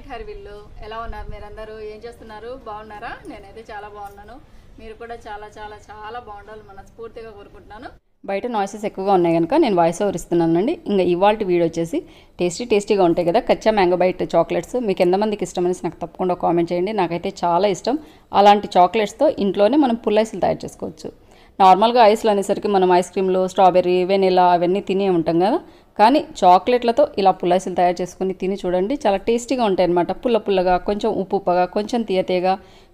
point హర్విల్లు ఎలా ఉన్నారు మీరందరూ ఏం చేస్తున్నారు బాగున్నారా నేనైతే చాలా బాగున్నాను మీరు కూడా చాలా చాలా చాలా బాగుండాలి మనస్ఫూర్తిగా కోరుకుంటున్నాను బయట నాయిసెస్ ఎక్కువగా ఉన్నాయి కనుక నేను వాయిస్ ఓవర్ ఇస్తున్నానండి ఇంకా ఇవాళ వీడియో వచ్చేసి టేస్టీ టేస్టీగా ఉంటాయి కదా కచ్చా మ్యాంగో బైట్ చాక్లెట్స్ మీకు ఎంతమందికి ఇష్టం అనేసి నాకు తప్పకుండా కామెంట్ చేయండి నాకైతే చాలా ఇష్టం అలాంటి చాక్లెట్స్తో ఇంట్లోనే మనం పుల్లైసులు తయారు చేసుకోవచ్చు నార్మల్గా ఐస్లు అనేసరికి మనం ఐస్ క్రీమ్లు స్ట్రాబెర్రీ వెనిలా అవన్నీ తినే ఉంటాం కదా కానీ చాక్లెట్లతో ఇలా పులాసులు తయారు చేసుకుని తిని చూడండి చాలా టేస్టీగా ఉంటాయి అనమాట పుల్ల పుల్లగా కొంచెం ఉప్పు ఉప్పగా కొంచెం తీయతీయగా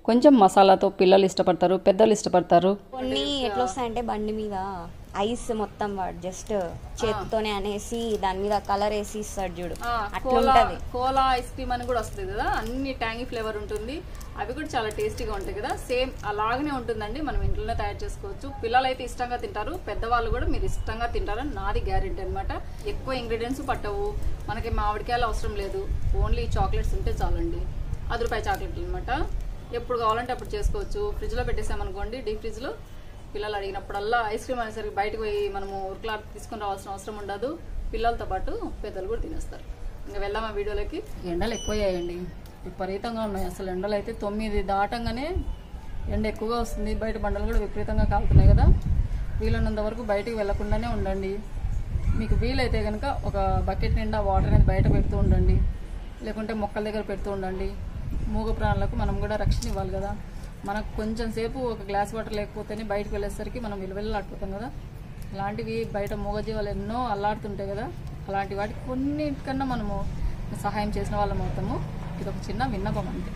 కొంచెం మసాలాతో పిల్లలు ఇష్టపడతారు పెద్దలు ఇష్టపడతారు కొన్ని ఎట్లా వస్తాయంటే బండి మీద ఐస్ మొత్తం వాడు జస్ట్ చేతితోనే అనేసి దాని మీద కలర్ వేసి ఇస్తాడు చూడు కోలా ఐస్ క్రీమ్ అని కూడా వస్తుంది కదా అన్ని ట్యాంగి ఫ్లేవర్ ఉంటుంది అవి కూడా చాలా టేస్టీగా ఉంటాయి కదా సేమ్ అలాగనే ఉంటుందండి మనం ఇంట్లోనే తయారు చేసుకోవచ్చు పిల్లలు అయితే ఇష్టంగా తింటారు పెద్దవాళ్ళు కూడా మీరు ఇష్టంగా తింటారని నాది గ్యారెంటీ అనమాట ఎక్కువ ఇంగ్రీడియంట్స్ పట్టవు మనకి మామిడికాయలు అవసరం లేదు ఓన్లీ చాక్లెట్స్ ఉంటే చాలండి అది రూపాయి చాక్లెట్లు అనమాట ఎప్పుడు కావాలంటే అప్పుడు చేసుకోవచ్చు ఫ్రిడ్జ్లో పెట్టేసామనుకోండి డీప్ ఫ్రిడ్జ్లో పిల్లలు అడిగినప్పుడల్లా ఐస్ క్రీమ్ అనేసరికి బయటకు పోయి మనము ఉరుకులా తీసుకుని రావాల్సిన అవసరం ఉండదు పిల్లలతో పాటు పెద్దలు కూడా తినేస్తారు ఇంకా ఆ వీడియోలోకి ఎండలు ఎక్కువయ్యాయండి విపరీతంగా ఉన్నాయి అసలు ఎండలు అయితే తొమ్మిది దాటంగానే ఎండ ఎక్కువగా వస్తుంది బయట బండలు కూడా విపరీతంగా కాలుతున్నాయి కదా వీలున్నంత వరకు బయటకు వెళ్లకుండానే ఉండండి మీకు వీలైతే కనుక ఒక బకెట్ నిండా వాటర్ అనేది బయట పెడుతూ ఉండండి లేకుంటే మొక్కల దగ్గర పెడుతూ ఉండండి మూగ ప్రాణులకు మనం కూడా రక్షణ ఇవ్వాలి కదా మనకు కొంచెం సేపు ఒక గ్లాస్ వాటర్ లేకపోతేనే బయటకు వెళ్ళేసరికి మనం విలువెళ్ళలాడిపోతాం కదా అలాంటివి బయట మూగజీవాలు ఎన్నో అల్లాడుతుంటాయి కదా అలాంటి వాటికి కొన్నిటికన్నా మనము సహాయం చేసిన వాళ్ళం అవుతాము ఇది ఒక చిన్న విన్నపం అంతే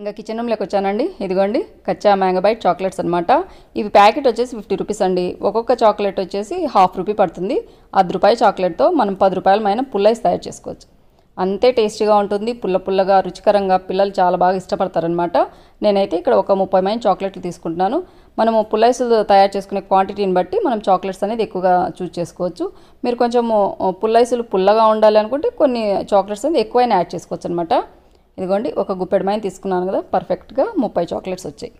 ఇంకా కిచెన్ రూమ్లోకి వచ్చానండి ఇదిగోండి కచ్చా మ్యాంగో బైట్ చాక్లెట్స్ అనమాట ఇవి ప్యాకెట్ వచ్చేసి ఫిఫ్టీ రూపీస్ అండి ఒక్కొక్క చాక్లెట్ వచ్చేసి హాఫ్ రూపీ పడుతుంది అర్ధ రూపాయి చాక్లెట్తో మనం పది రూపాయల మైన పుల్లైస్ తయారు చేసుకోవచ్చు అంతే టేస్టీగా ఉంటుంది పుల్ల పుల్లగా రుచికరంగా పిల్లలు చాలా బాగా ఇష్టపడతారనమాట నేనైతే ఇక్కడ ఒక ముప్పై మైన్ చాక్లెట్లు తీసుకుంటున్నాను మనము పుల్లైసులు తయారు చేసుకునే క్వాంటిటీని బట్టి మనం చాక్లెట్స్ అనేది ఎక్కువగా చూస్ చేసుకోవచ్చు మీరు కొంచెము పుల్లైసులు పుల్లగా ఉండాలి అనుకుంటే కొన్ని చాక్లెట్స్ అనేది ఎక్కువైనా యాడ్ చేసుకోవచ్చు అనమాట ఇదిగోండి ఒక మైన్ తీసుకున్నాను కదా పర్ఫెక్ట్గా ముప్పై చాక్లెట్స్ వచ్చాయి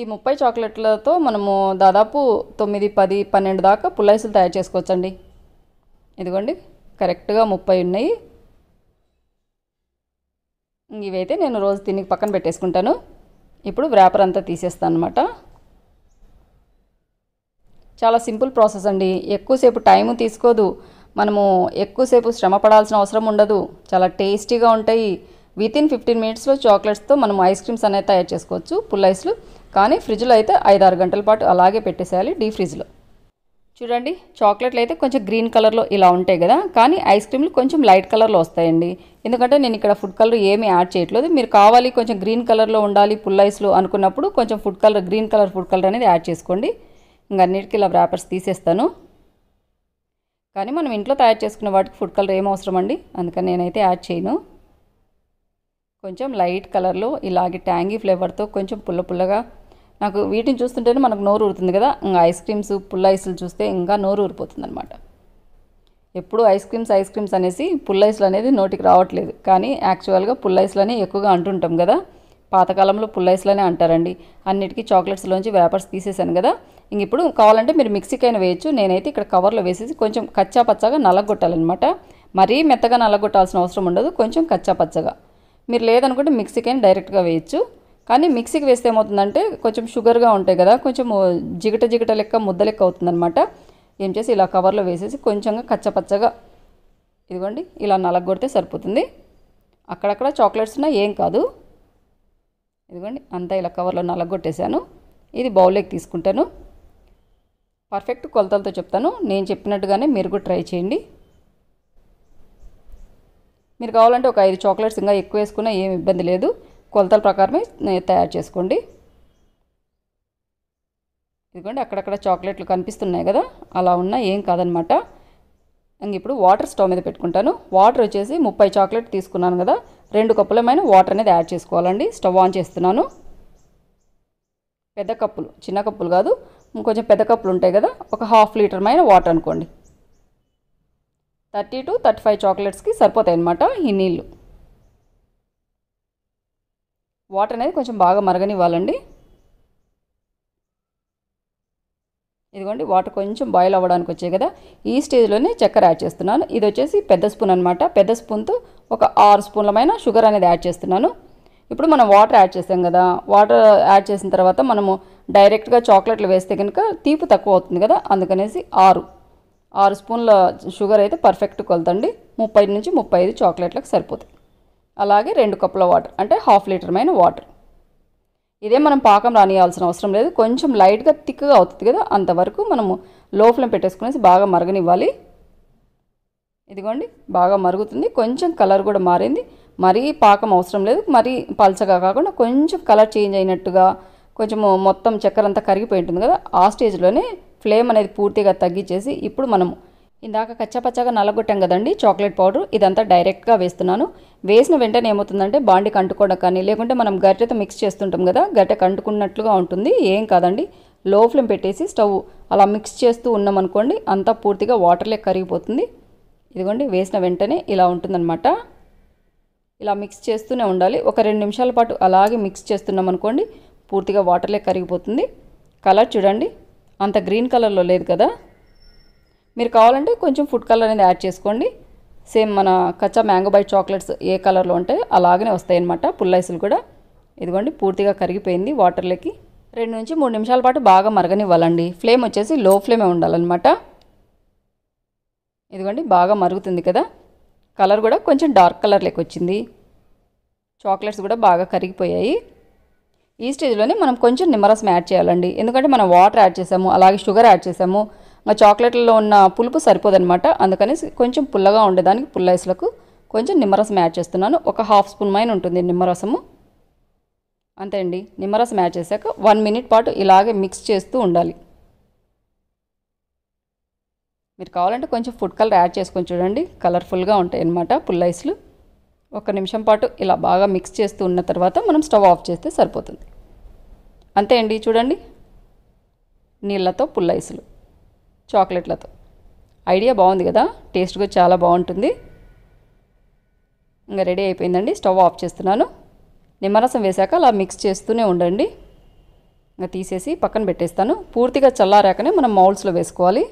ఈ ముప్పై చాక్లెట్లతో మనము దాదాపు తొమ్మిది పది పన్నెండు దాకా పుల్లైసులు తయారు చేసుకోవచ్చండి ఇదిగోండి కరెక్ట్గా ముప్పై ఉన్నాయి ఇవైతే నేను రోజు తిని పక్కన పెట్టేసుకుంటాను ఇప్పుడు వ్యాపర్ అంతా తీసేస్తాను అనమాట చాలా సింపుల్ ప్రాసెస్ అండి ఎక్కువసేపు టైము తీసుకోదు మనము ఎక్కువసేపు శ్రమ పడాల్సిన అవసరం ఉండదు చాలా టేస్టీగా ఉంటాయి వితిన్ ఫిఫ్టీన్ మినిట్స్లో చాక్లెట్స్తో మనం ఐస్ క్రీమ్స్ అనేది తయారు చేసుకోవచ్చు పుల్ ఐస్లు కానీ ఫ్రిడ్జ్లో అయితే ఐదారు గంటల పాటు అలాగే పెట్టేసేయాలి డీ ఫ్రిడ్జ్లో చూడండి చాక్లెట్లు అయితే కొంచెం గ్రీన్ కలర్లో ఇలా ఉంటాయి కదా కానీ ఐస్ క్రీమ్లు కొంచెం లైట్ కలర్లో వస్తాయండి ఎందుకంటే నేను ఇక్కడ ఫుడ్ కలర్ ఏమీ యాడ్ చేయట్లేదు మీరు కావాలి కొంచెం గ్రీన్ కలర్లో ఉండాలి పుల్ ఐస్లో అనుకున్నప్పుడు కొంచెం food colour green colour food colour అనేది యాడ్ చేసుకోండి ఇంకా అన్నిటికీ ఇలా వ్రాపర్స్ తీసేస్తాను కానీ మనం ఇంట్లో తయారు చేసుకున్న వాటికి ఫుడ్ కలర్ ఏం అవసరం అండి అందుకని నేనైతే యాడ్ చేయను కొంచెం లైట్ కలర్లో ఇలాగే ట్యాంగీ ఫ్లేవర్తో కొంచెం పుల్ల పుల్లగా నాకు వీటిని చూస్తుంటేనే మనకు నోరు ఊరుతుంది కదా ఇంకా ఐస్ క్రీమ్స్ పుల్ల ఐస్లు చూస్తే ఇంకా నోరు ఊరిపోతుంది అనమాట ఎప్పుడు ఐస్ క్రీమ్స్ ఐస్ క్రీమ్స్ అనేసి పుల్ల ఐస్లు అనేది నోటికి రావట్లేదు కానీ యాక్చువల్గా పుల్ల ఐసులనే ఎక్కువగా అంటుంటాం కదా పాతకాలంలో పుల్ల ఐసులనే అంటారండి అన్నిటికీ చాక్లెట్స్లోంచి వేపర్స్ తీసేసాను కదా ఇంక ఇప్పుడు కావాలంటే మీరు మిక్సీకైనా వేయచ్చు నేనైతే ఇక్కడ కవర్లో వేసేసి కొంచెం కచ్చా పచ్చగా నలగొట్టాలన్నమాట మరీ మెత్తగా నల్లగొట్టాల్సిన అవసరం ఉండదు కొంచెం కచ్చా పచ్చగా మీరు లేదనుకుంటే మిక్సీకైనా డైరెక్ట్గా వేయచ్చు కానీ మిక్సీకి వేస్తే ఏమవుతుందంటే కొంచెం షుగర్గా ఉంటాయి కదా కొంచెం జిగట జిగట లెక్క ముద్ద లెక్క అవుతుందనమాట ఏం చేసి ఇలా కవర్లో వేసేసి కొంచెంగా కచ్చపచ్చగా ఇదిగోండి ఇలా నలగొడితే సరిపోతుంది అక్కడక్కడ చాక్లెట్స్ ఉన్నా ఏం కాదు ఇదిగోండి అంతా ఇలా కవర్లో నలగొట్టేశాను ఇది బౌల్లోకి తీసుకుంటాను పర్ఫెక్ట్ కొలతలతో చెప్తాను నేను చెప్పినట్టుగానే మీరు కూడా ట్రై చేయండి మీరు కావాలంటే ఒక ఐదు చాక్లెట్స్ ఇంకా ఎక్కువ వేసుకున్నా ఏమి ఇబ్బంది లేదు కొలతల ప్రకారమే తయారు చేసుకోండి ఇదిగోండి అక్కడక్కడ చాక్లెట్లు కనిపిస్తున్నాయి కదా అలా ఉన్నా ఏం కాదనమాట ఇంక ఇప్పుడు వాటర్ స్టవ్ మీద పెట్టుకుంటాను వాటర్ వచ్చేసి ముప్పై చాక్లెట్ తీసుకున్నాను కదా రెండు కప్పులమైన వాటర్ అనేది యాడ్ చేసుకోవాలండి స్టవ్ ఆన్ చేస్తున్నాను పెద్ద కప్పులు చిన్న కప్పులు కాదు ఇంకొంచెం పెద్ద కప్పులు ఉంటాయి కదా ఒక హాఫ్ లీటర్ మైన వాటర్ అనుకోండి థర్టీ టు థర్టీ ఫైవ్ చాక్లెట్స్కి సరిపోతాయి అన్నమాట ఈ నీళ్ళు వాటర్ అనేది కొంచెం బాగా మరగనివ్వాలండి ఇదిగోండి వాటర్ కొంచెం బాయిల్ అవ్వడానికి వచ్చాయి కదా ఈ స్టేజ్లోనే చక్కెర యాడ్ చేస్తున్నాను ఇది వచ్చేసి పెద్ద స్పూన్ అనమాట పెద్ద స్పూన్తో ఒక ఆరు స్పూన్లమైన షుగర్ అనేది యాడ్ చేస్తున్నాను ఇప్పుడు మనం వాటర్ యాడ్ చేసాం కదా వాటర్ యాడ్ చేసిన తర్వాత మనము డైరెక్ట్గా చాక్లెట్లు వేస్తే కనుక తీపి తక్కువ అవుతుంది కదా అందుకనేసి ఆరు ఆరు స్పూన్ల షుగర్ అయితే పర్ఫెక్ట్ కొలతండి ముప్పై నుంచి ముప్పై ఐదు చాక్లెట్లకు సరిపోతుంది అలాగే రెండు కప్పుల వాటర్ అంటే హాఫ్ లీటర్ మైన వాటర్ ఇదే మనం పాకం రానియాల్సిన అవసరం లేదు కొంచెం లైట్గా థిక్గా అవుతుంది కదా అంతవరకు మనము లో ఫ్లేమ్ పెట్టేసుకునేసి బాగా మరగనివ్వాలి ఇదిగోండి బాగా మరుగుతుంది కొంచెం కలర్ కూడా మారింది మరీ పాకం అవసరం లేదు మరీ పల్చగా కాకుండా కొంచెం కలర్ చేంజ్ అయినట్టుగా కొంచెం మొత్తం చక్కెర అంతా కరిగిపోయి ఉంటుంది కదా ఆ స్టేజ్లోనే ఫ్లేమ్ అనేది పూర్తిగా తగ్గించేసి ఇప్పుడు మనం ఇందాక కచ్చాపచ్చాగా నల్లగొట్టాం కదండి చాక్లెట్ పౌడర్ ఇదంతా డైరెక్ట్గా వేస్తున్నాను వేసిన వెంటనే ఏమవుతుందంటే బాండి కంటుకోవడం కానీ లేకుంటే మనం గట్టెతో మిక్స్ చేస్తుంటాం కదా గరిట కంటుకున్నట్లుగా ఉంటుంది ఏం కాదండి లో ఫ్లేమ్ పెట్టేసి స్టవ్ అలా మిక్స్ చేస్తూ ఉన్నామనుకోండి అంతా పూర్తిగా వాటర్లే కరిగిపోతుంది ఇదిగోండి వేసిన వెంటనే ఇలా ఉంటుందన్నమాట ఇలా మిక్స్ చేస్తూనే ఉండాలి ఒక రెండు నిమిషాల పాటు అలాగే మిక్స్ చేస్తున్నాం అనుకోండి పూర్తిగా వాటర్లే కరిగిపోతుంది కలర్ చూడండి అంత గ్రీన్ కలర్లో లేదు కదా మీరు కావాలంటే కొంచెం ఫుడ్ కలర్ అనేది యాడ్ చేసుకోండి సేమ్ మన కచ్చా మ్యాంగో బైట్ చాక్లెట్స్ ఏ కలర్లో ఉంటాయో అలాగనే వస్తాయి అనమాట పుల్లైసులు కూడా ఇదిగోండి పూర్తిగా కరిగిపోయింది వాటర్లోకి రెండు నుంచి మూడు నిమిషాల పాటు బాగా మరగనివ్వాలండి ఫ్లేమ్ వచ్చేసి లో ఫ్లేమే ఉండాలన్నమాట ఇదిగోండి బాగా మరుగుతుంది కదా కలర్ కూడా కొంచెం డార్క్ కలర్ లెక్క వచ్చింది చాక్లెట్స్ కూడా బాగా కరిగిపోయాయి ఈ స్టేజ్లోనే మనం కొంచెం నిమ్మరసం యాడ్ చేయాలండి ఎందుకంటే మనం వాటర్ యాడ్ చేసాము అలాగే షుగర్ యాడ్ చేసాము ఇంకా చాక్లెట్లలో ఉన్న పులుపు సరిపోదనమాట అందుకని కొంచెం పుల్లగా ఉండేదానికి పుల్ల కొంచెం నిమ్మరసం యాడ్ చేస్తున్నాను ఒక హాఫ్ స్పూన్ మైన ఉంటుంది నిమ్మరసము అంతే అండి నిమ్మరసం యాడ్ చేశాక వన్ మినిట్ పాటు ఇలాగే మిక్స్ చేస్తూ ఉండాలి మీరు కావాలంటే కొంచెం ఫుడ్ కలర్ యాడ్ చేసుకొని చూడండి కలర్ఫుల్గా ఉంటాయి అన్నమాట పుల్లైస్లు ఒక నిమిషం పాటు ఇలా బాగా మిక్స్ చేస్తూ ఉన్న తర్వాత మనం స్టవ్ ఆఫ్ చేస్తే సరిపోతుంది అంతే అండి చూడండి నీళ్ళతో పుల్లైసులు చాక్లెట్లతో ఐడియా బాగుంది కదా టేస్ట్ కూడా చాలా బాగుంటుంది ఇంకా రెడీ అయిపోయిందండి స్టవ్ ఆఫ్ చేస్తున్నాను నిమ్మరసం వేశాక అలా మిక్స్ చేస్తూనే ఉండండి ఇంకా తీసేసి పక్కన పెట్టేస్తాను పూర్తిగా చల్లారాకనే మనం మౌల్స్లో వేసుకోవాలి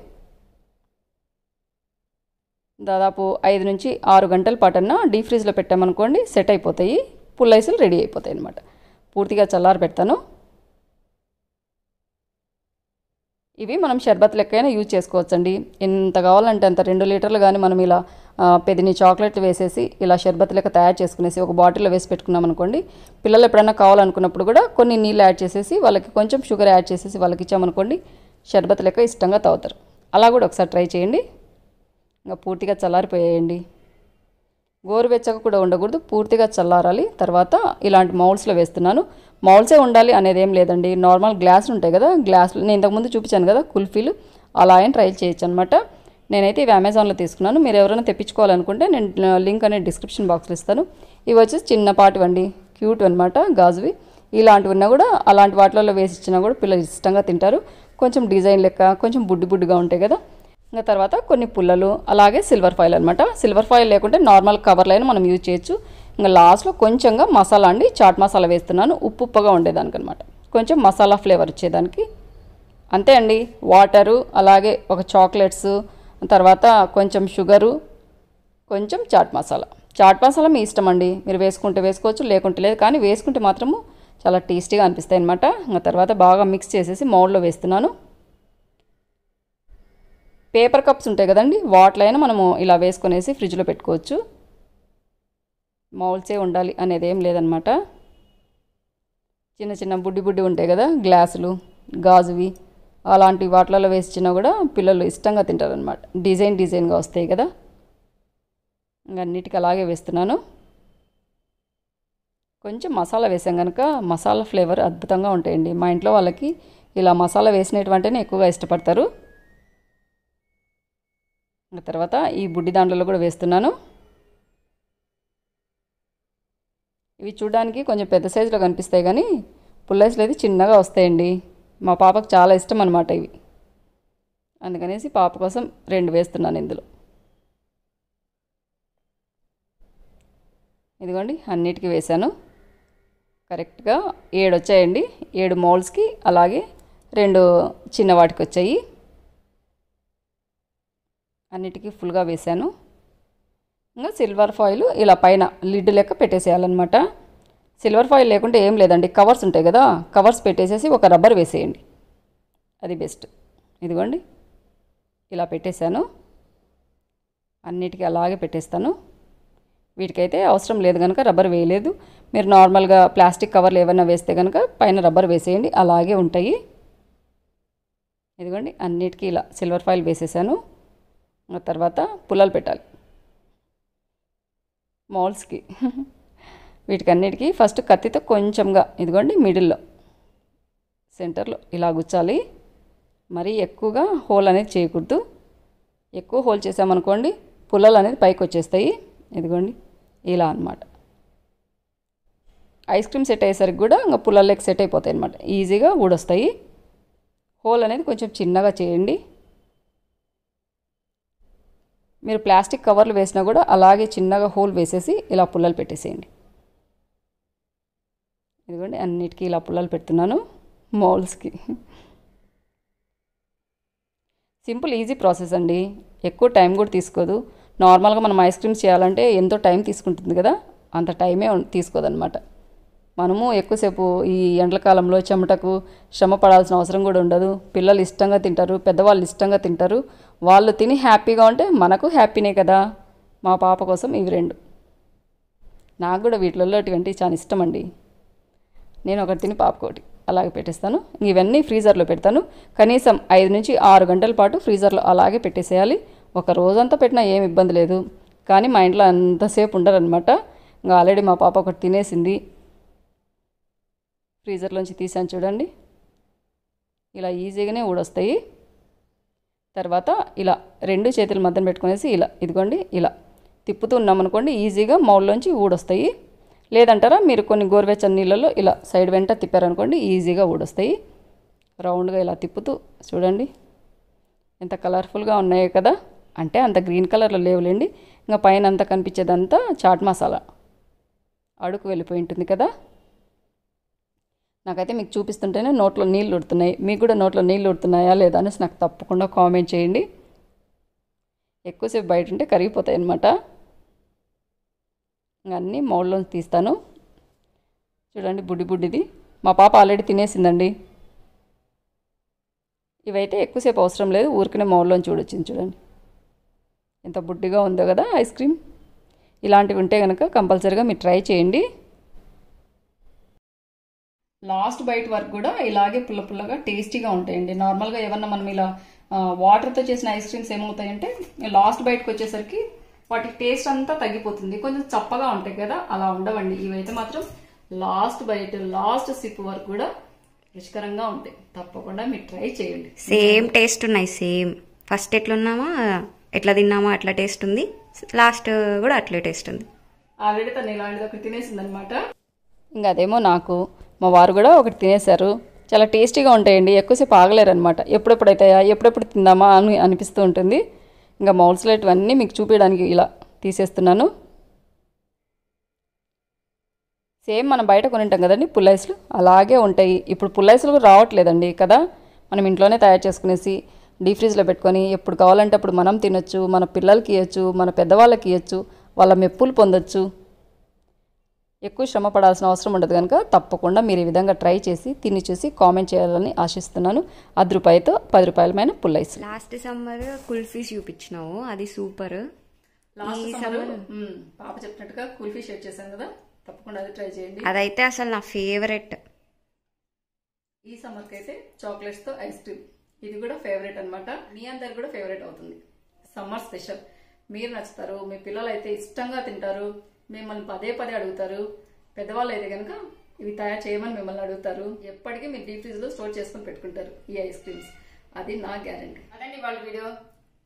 దాదాపు ఐదు నుంచి ఆరు గంటల పాటన్నా డీప్ ఫ్రీజ్లో పెట్టామనుకోండి సెట్ అయిపోతాయి పుల్లైసులు రెడీ అయిపోతాయి అనమాట పూర్తిగా చల్లారి పెడతాను ఇవి మనం షర్బత్ లెక్కైనా యూజ్ చేసుకోవచ్చండి ఎంత కావాలంటే అంత రెండు లీటర్లు కానీ మనం ఇలా పెదిని చాక్లెట్లు వేసేసి ఇలా షర్బత్ లెక్క తయారు చేసుకునేసి ఒక బాటిల్లో వేసి పెట్టుకున్నాం అనుకోండి పిల్లలు ఎప్పుడైనా కావాలనుకున్నప్పుడు కూడా కొన్ని నీళ్ళు యాడ్ చేసేసి వాళ్ళకి కొంచెం షుగర్ యాడ్ చేసేసి వాళ్ళకి ఇచ్చామనుకోండి షర్బత్ లెక్క ఇష్టంగా తాగుతారు అలా కూడా ఒకసారి ట్రై చేయండి ఇంకా పూర్తిగా చల్లారిపోయేయండి గోరువెచ్చగా కూడా ఉండకూడదు పూర్తిగా చల్లారాలి తర్వాత ఇలాంటి మౌల్స్లో వేస్తున్నాను మౌల్సే ఉండాలి అనేది ఏం లేదండి నార్మల్ గ్లాసులు ఉంటాయి కదా గ్లాసులు నేను ఇంతకుముందు చూపించాను కదా కుల్ఫీలు అలా అని ట్రై చేయొచ్చు అనమాట నేనైతే ఇవి అమెజాన్లో తీసుకున్నాను మీరు ఎవరైనా తెప్పించుకోవాలనుకుంటే నేను లింక్ అనేది డిస్క్రిప్షన్ బాక్స్లో ఇస్తాను ఇవి వచ్చేసి చిన్నపాటివండి క్యూట్ అనమాట గాజువి ఇలాంటివి ఉన్నా కూడా అలాంటి వాటిలలో వేసి ఇచ్చినా కూడా పిల్లలు ఇష్టంగా తింటారు కొంచెం డిజైన్ లెక్క కొంచెం బుడ్డి బుడ్డిగా ఉంటాయి కదా ఇంకా తర్వాత కొన్ని పుల్లలు అలాగే సిల్వర్ ఫాయిల్ అనమాట సిల్వర్ ఫాయిల్ లేకుంటే నార్మల్ కవర్లైన మనం యూజ్ చేయొచ్చు ఇంకా లాస్ట్లో కొంచెంగా మసాలా అండి చాట్ మసాలా వేస్తున్నాను ఉప్పు ఉప్పుగా ఉండేదానికి అనమాట కొంచెం మసాలా ఫ్లేవర్ వచ్చేదానికి అంతే అండి వాటరు అలాగే ఒక చాక్లెట్స్ తర్వాత కొంచెం షుగరు కొంచెం చాట్ మసాలా చాట్ మసాలా మీ ఇష్టం అండి మీరు వేసుకుంటే వేసుకోవచ్చు లేకుంటే లేదు కానీ వేసుకుంటే మాత్రము చాలా టేస్టీగా అనిపిస్తాయి అనమాట ఇంకా తర్వాత బాగా మిక్స్ చేసేసి మౌల్లో వేస్తున్నాను పేపర్ కప్స్ ఉంటాయి కదండి వాటిలో అయినా మనము ఇలా వేసుకునేసి ఫ్రిడ్జ్లో పెట్టుకోవచ్చు మౌల్సే ఉండాలి అనేది ఏం లేదనమాట చిన్న చిన్న బుడ్డి బుడ్డి ఉంటాయి కదా గ్లాసులు గాజువి అలాంటి వాటిలలో వేసినా కూడా పిల్లలు ఇష్టంగా తింటారనమాట డిజైన్ డిజైన్గా వస్తాయి కదా అన్నిటికీ అలాగే వేస్తున్నాను కొంచెం మసాలా వేసాం కనుక మసాలా ఫ్లేవర్ అద్భుతంగా ఉంటాయండి మా ఇంట్లో వాళ్ళకి ఇలా మసాలా వేసినటువంటినే ఎక్కువగా ఇష్టపడతారు తర్వాత ఈ బుడ్డి దాంట్లో కూడా వేస్తున్నాను ఇవి చూడడానికి కొంచెం పెద్ద సైజులో కనిపిస్తాయి కానీ పుల్లైసులు అయితే చిన్నగా వస్తాయండి మా పాపకు చాలా ఇష్టం అనమాట ఇవి అందుకనేసి పాప కోసం రెండు వేస్తున్నాను ఇందులో ఇదిగోండి అన్నిటికీ వేశాను కరెక్ట్గా ఏడు వచ్చాయండి ఏడు మోల్స్కి అలాగే రెండు చిన్న వాటికి వచ్చాయి అన్నిటికీ ఫుల్గా వేశాను ఇంకా సిల్వర్ ఫాయిల్ ఇలా పైన లిడ్ లెక్క పెట్టేసేయాలన్నమాట సిల్వర్ ఫాయిల్ లేకుంటే ఏం లేదండి కవర్స్ ఉంటాయి కదా కవర్స్ పెట్టేసేసి ఒక రబ్బర్ వేసేయండి అది బెస్ట్ ఇదిగోండి ఇలా పెట్టేశాను అన్నిటికీ అలాగే పెట్టేస్తాను వీటికైతే అవసరం లేదు కనుక రబ్బర్ వేయలేదు మీరు నార్మల్గా ప్లాస్టిక్ కవర్లు ఏమైనా వేస్తే కనుక పైన రబ్బర్ వేసేయండి అలాగే ఉంటాయి ఇదిగోండి అన్నిటికీ ఇలా సిల్వర్ ఫాయిల్ వేసేసాను తర్వాత పుల్లలు పెట్టాలి మోల్స్కి వీటికన్నిటికీ ఫస్ట్ కత్తితో కొంచెంగా ఇదిగోండి మిడిల్లో సెంటర్లో ఇలా గుచ్చాలి మరీ ఎక్కువగా హోల్ అనేది చేయకూడదు ఎక్కువ హోల్ చేసామనుకోండి పుల్లలు అనేది పైకి వచ్చేస్తాయి ఇదిగోండి ఇలా అనమాట ఐస్ క్రీమ్ సెట్ అయ్యేసరికి కూడా ఇంకా పుల్లలకి సెట్ అయిపోతాయి అనమాట ఈజీగా ఊడొస్తాయి హోల్ అనేది కొంచెం చిన్నగా చేయండి మీరు ప్లాస్టిక్ కవర్లు వేసినా కూడా అలాగే చిన్నగా హోల్ వేసేసి ఇలా పుల్లలు పెట్టేసేయండి ఇదిగోండి అన్నిటికీ ఇలా పుల్లలు పెడుతున్నాను మౌల్స్కి సింపుల్ ఈజీ ప్రాసెస్ అండి ఎక్కువ టైం కూడా తీసుకోదు నార్మల్గా మనం ఐస్ క్రీమ్స్ చేయాలంటే ఎంతో టైం తీసుకుంటుంది కదా అంత టైమే తీసుకోదన్నమాట మనము ఎక్కువసేపు ఈ ఎండల కాలంలో చెమటకు శ్రమ పడాల్సిన అవసరం కూడా ఉండదు పిల్లలు ఇష్టంగా తింటారు పెద్దవాళ్ళు ఇష్టంగా తింటారు వాళ్ళు తిని హ్యాపీగా ఉంటే మనకు హ్యాపీనే కదా మా పాప కోసం ఇవి రెండు నాకు కూడా వీటిలో అటువంటి చాలా ఇష్టం అండి నేను ఒకటి తిని పాపకోటి అలాగే పెట్టేస్తాను ఇవన్నీ ఫ్రీజర్లో పెడతాను కనీసం ఐదు నుంచి ఆరు గంటల పాటు ఫ్రీజర్లో అలాగే పెట్టేసేయాలి ఒక రోజంతా పెట్టినా ఏమి ఇబ్బంది లేదు కానీ మా ఇంట్లో అంతసేపు అనమాట ఇంకా ఆల్రెడీ మా పాప ఒకటి తినేసింది ఫ్రీజర్లోంచి తీసాను చూడండి ఇలా ఈజీగానే ఊడొస్తాయి తర్వాత ఇలా రెండు చేతులు మధ్యన పెట్టుకునేసి ఇలా ఇదిగోండి ఇలా తిప్పుతూ ఉన్నామనుకోండి ఈజీగా మౌల్లోంచి ఊడొస్తాయి లేదంటారా మీరు కొన్ని గోరువెచ్చని నీళ్ళలో ఇలా సైడ్ వెంట తిప్పారనుకోండి ఈజీగా ఊడొస్తాయి రౌండ్గా ఇలా తిప్పుతూ చూడండి ఎంత కలర్ఫుల్గా ఉన్నాయో కదా అంటే అంత గ్రీన్ కలర్లో లేవులేండి ఇంకా పైన అంతా కనిపించేదంతా చాట్ మసాలా అడుగు వెళ్ళిపోయి ఉంటుంది కదా నాకైతే మీకు చూపిస్తుంటేనే నోట్లో నీళ్ళు ఉడుతున్నాయి మీకు కూడా నోట్లో నీళ్ళు ఉడుతున్నాయా లేదా అనేసి నాకు తప్పకుండా కామెంట్ చేయండి ఎక్కువసేపు బయట ఉంటే కరిగిపోతాయి అనమాట అన్నీ మౌల్లోంచి తీస్తాను చూడండి బుడ్డి బుడ్డిది మా పాప ఆల్రెడీ తినేసిందండి ఇవైతే ఎక్కువసేపు అవసరం లేదు ఊరికనే మౌల్లోంచి చూడొచ్చింది చూడండి ఎంత బుడ్డిగా ఉందో కదా ఐస్ క్రీమ్ ఇలాంటివి ఉంటే కనుక కంపల్సరీగా మీరు ట్రై చేయండి లాస్ట్ బయట వరకు కూడా ఇలాగే పుల్ల పుల్లగా టేస్టీగా ఉంటాయండి నార్మల్గా ఏమన్నా మనం ఇలా వాటర్తో చేసిన ఐస్ క్రీమ్స్ ఏమవుతాయంటే లాస్ట్ బయటకు వచ్చేసరికి వాటి టేస్ట్ అంతా తగ్గిపోతుంది కొంచెం చప్పగా ఉంటాయి కదా అలా ఉండవండి ఇవైతే మాత్రం లాస్ట్ బయట లాస్ట్ సిప్ వరకు కూడా రుచికరంగా ఉంటాయి తప్పకుండా మీరు ట్రై చేయండి సేమ్ టేస్ట్ ఉన్నాయి సేమ్ ఫస్ట్ ఎట్లున్నామా ఎట్లా తిన్నామా అట్లా టేస్ట్ ఉంది లాస్ట్ కూడా అట్లే టేస్ట్ ఉంది ఆల్రెడీ తను ఇలాంటిది ఒకటి తినేసింది అనమాట ఇంకా అదేమో నాకు మా వారు కూడా ఒకటి తినేశారు చాలా టేస్టీగా ఉంటాయండి ఎక్కువసేపు ఆగలేరనమాట ఎప్పుడెప్పుడు అవుతాయా ఎప్పుడెప్పుడు తిందామా అని అనిపిస్తూ ఉంటుంది ఇంకా మౌల్స్లో ఇవన్నీ మీకు చూపించడానికి ఇలా తీసేస్తున్నాను సేమ్ మనం బయట కొనింటాం కదండి పుల్లైస్లు అలాగే ఉంటాయి ఇప్పుడు పుల్లైస్లు రావట్లేదండి కదా మనం ఇంట్లోనే తయారు చేసుకునేసి డీప్ ఫ్రీజ్లో పెట్టుకొని ఎప్పుడు కావాలంటే అప్పుడు మనం తినొచ్చు మన పిల్లలకి ఇవ్వచ్చు మన పెద్దవాళ్ళకి ఇవ్వచ్చు వాళ్ళ మెప్పులు పొందొచ్చు ఎక్కువ శ్రమ పడాల్సిన అవసరం ఉండదు కనుక తప్పకుండా మీరు ఈ విధంగా ట్రై చేసి తిని చూసి కామెంట్ చేయాలని ఆశిస్తున్నాను అది రూపాయతో పది రూపాయలమైన పుల్లైస్ లాస్ట్ సమ్మర్ కుల్ఫీస్ చూపించినావు అది సూపర్ లాస్ట్ పాప చెప్పినట్టుగా కుల్ఫీ షేర్ చేశాను కదా తప్పకుండా అది ట్రై చేయండి అదైతే అసలు నా ఫేవరెట్ ఈ సమ్మర్కి అయితే చాక్లెట్స్తో ఐస్ క్రీమ్ ఇది కూడా ఫేవరెట్ అనమాట మీ అందరు కూడా ఫేవరెట్ అవుతుంది సమ్మర్ స్పెషల్ మీరు నచ్చుతారు మీ పిల్లలు అయితే ఇష్టంగా తింటారు మిమ్మల్ని పదే పదే అడుగుతారు పెద్దవాళ్ళు అయితే కనుక ఇవి తయారు చేయమని మిమ్మల్ని అడుగుతారు ఎప్పటికీ మీరు డీప్ ఫ్రీజ్లో స్టోర్ చేసుకొని పెట్టుకుంటారు ఈ ఐస్ క్రీమ్స్ అది నా గ్యారంటీ అదండి వాళ్ళ వీడియో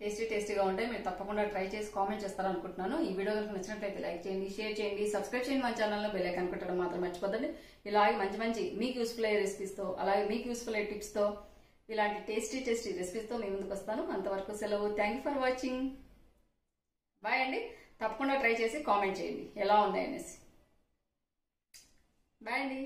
టేస్టీ టేస్టీగా ఉంటే మీరు తప్పకుండా ట్రై చేసి కామెంట్ చేస్తారనుకుంటున్నాను ఈ వీడియో కనుక నచ్చినట్లయితే లైక్ చేయండి షేర్ చేయండి సబ్స్క్రైబ్ చేయండి మా ఛానల్లో బెల్లైకాన్ కొట్టడం మాత్రం మర్చిపోద్దండి ఇలాగే మంచి మంచి మీకు యూస్ఫుల్ అయ్యే రెసిపీస్తో అలాగే మీకు యూస్ఫుల్ అయ్యే టిప్స్తో ఇలాంటి టేస్టీ టేస్టీ రెసిపీస్తో మీ ముందుకు వస్తాను అంతవరకు సెలవు థ్యాంక్ ఫర్ వాచింగ్ బాయ్ అండి తప్పకుండా ట్రై చేసి కామెంట్ చేయండి ఎలా ఉంది అనేసి బాయ్ అండి